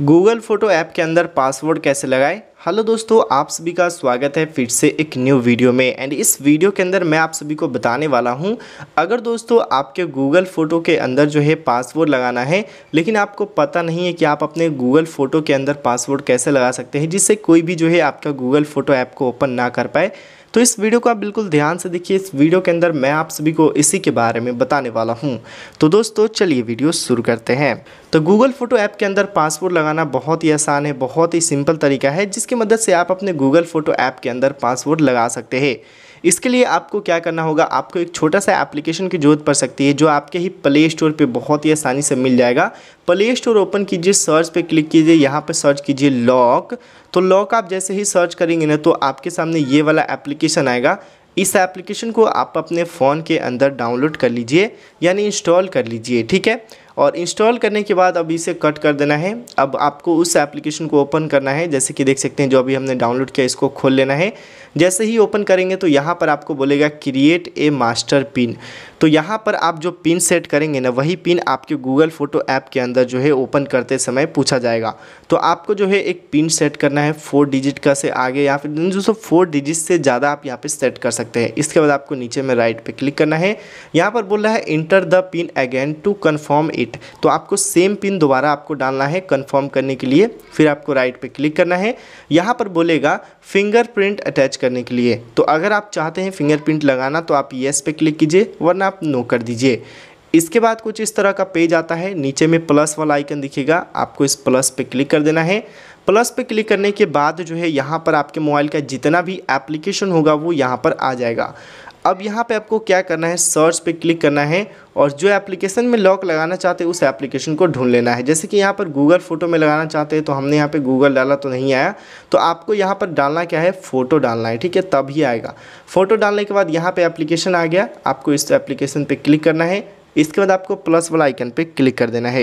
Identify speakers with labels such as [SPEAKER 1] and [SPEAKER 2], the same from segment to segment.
[SPEAKER 1] Google photo app के अंदर password कैसे लगाएं हेलो दोस्तों आप सभी का स्वागत है फिर से एक न्यू वीडियो में एंड इस वीडियो के अंदर मैं आप सभी को बताने वाला हूं अगर दोस्तों आपके गूगल फ़ोटो के अंदर जो है पासवर्ड लगाना है लेकिन आपको पता नहीं है कि आप अपने गूगल फ़ोटो के अंदर पासवर्ड कैसे लगा सकते हैं जिससे कोई भी जो है आपका गूगल फ़ोटो ऐप को ओपन ना कर पाए तो इस वीडियो को आप बिल्कुल ध्यान से देखिए इस वीडियो के अंदर मैं आप सभी को इसी के बारे में बताने वाला हूं तो दोस्तों चलिए वीडियो शुरू करते हैं तो गूगल फ़ोटो ऐप के अंदर पासवर्ड लगाना बहुत ही आसान है बहुत ही सिंपल तरीका है जिसके की मदद से आप अपने गूगल फ़ोटो ऐप के अंदर पासवर्ड लगा सकते हैं इसके लिए आपको क्या करना होगा आपको एक छोटा सा एप्लीकेशन की जरूरत पड़ सकती है जो आपके ही प्ले स्टोर पे बहुत ही आसानी से मिल जाएगा प्ले स्टोर ओपन कीजिए सर्च पे क्लिक कीजिए यहाँ पे सर्च कीजिए लॉक तो लॉक आप जैसे ही सर्च करेंगे ना तो आपके सामने ये वाला एप्लीकेशन आएगा इस एप्लीकेशन को आप अपने फ़ोन के अंदर डाउनलोड कर लीजिए यानी इंस्टॉल कर लीजिए ठीक है और इंस्टॉल करने के बाद अब इसे कट कर देना है अब आपको उस एप्लीकेशन को ओपन करना है जैसे कि देख सकते हैं जो अभी हमने डाउनलोड किया इसको खोल लेना है जैसे ही ओपन करेंगे तो यहाँ पर आपको बोलेगा क्रिएट ए मास्टर पिन तो यहाँ पर आप जो पिन सेट करेंगे ना वही पिन आपके गूगल फ़ोटो ऐप के अंदर जो है ओपन करते समय पूछा जाएगा तो आपको जो है एक पिन सेट करना है फोर डिजिट का से आगे या फिर दोस्तों फोर डिजिट से ज़्यादा आप यहाँ पे सेट कर सकते हैं इसके बाद आपको नीचे में राइट पे क्लिक करना है यहाँ पर बोल रहा है enter the pin again to confirm it at तो आपको सेम पिन दोबारा आपको डालना है कंफर्म करने के लिए फिर आपको राइट पे क्लिक करना है यहाँ पर बोलेगा फिंगरप्रिंट अटैच करने के लिए तो अगर आप चाहते हैं फिंगरप्रिंट लगाना तो आप येस पे क्लिक कीजिए वरना आप नो कर दीजिए इसके बाद कुछ इस तरह का पेज आता है नीचे में प्लस वाला आइकन दिखेगा आपको इस प्लस पे क्लिक कर देना है प्लस पे क्लिक करने के बाद जो है यहाँ पर आपके मोबाइल का जितना भी एप्लीकेशन होगा वो यहाँ पर आ जाएगा अब यहाँ पे आपको क्या करना है सर्च पे क्लिक करना है और जो एप्लीकेशन में लॉक लगाना चाहते हैं उस एप्लीकेशन को ढूंढ लेना है जैसे कि यहाँ पर गूगल फ़ोटो में लगाना चाहते हैं तो हमने यहाँ पे गूगल डाला तो नहीं आया तो आपको यहाँ पर डालना क्या है फ़ोटो डालना है ठीक है तब ही आएगा फ़ोटो डालने के बाद यहाँ पर एप्लीकेशन आ गया आपको इस एप्लीकेशन पर क्लिक करना है इसके बाद आपको प्लस वाला आइकन पे क्लिक कर देना है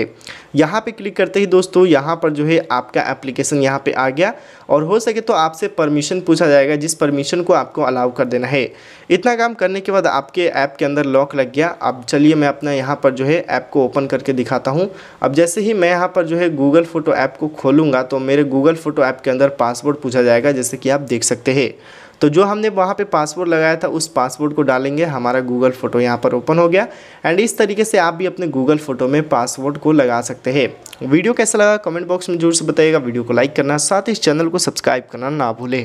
[SPEAKER 1] यहाँ पे क्लिक करते ही दोस्तों यहाँ पर जो है आपका एप्लीकेशन यहाँ पे आ गया और हो सके तो आपसे परमिशन पूछा जाएगा जिस परमिशन को आपको अलाउ कर देना है इतना काम करने के बाद आपके ऐप के अंदर लॉक लग गया अब चलिए मैं अपना यहाँ पर जो है ऐप को ओपन करके दिखाता हूँ अब जैसे ही मैं यहाँ पर जो है गूगल फ़ोटो ऐप को खोलूँगा तो मेरे गूगल फ़ोटो ऐप के अंदर पासवर्ड पूछा जाएगा जैसे कि आप देख सकते हैं तो जो हमने वहाँ पे पासवर्ड लगाया था उस पासवर्ड को डालेंगे हमारा गूगल फ़ोटो यहाँ पर ओपन हो गया एंड इस तरीके से आप भी अपने गूगल फ़ोटो में पासवर्ड को लगा सकते हैं वीडियो कैसा लगा कमेंट बॉक्स में जरूर से बताइएगा वीडियो को लाइक करना साथ ही इस चैनल को सब्सक्राइब करना ना भूलें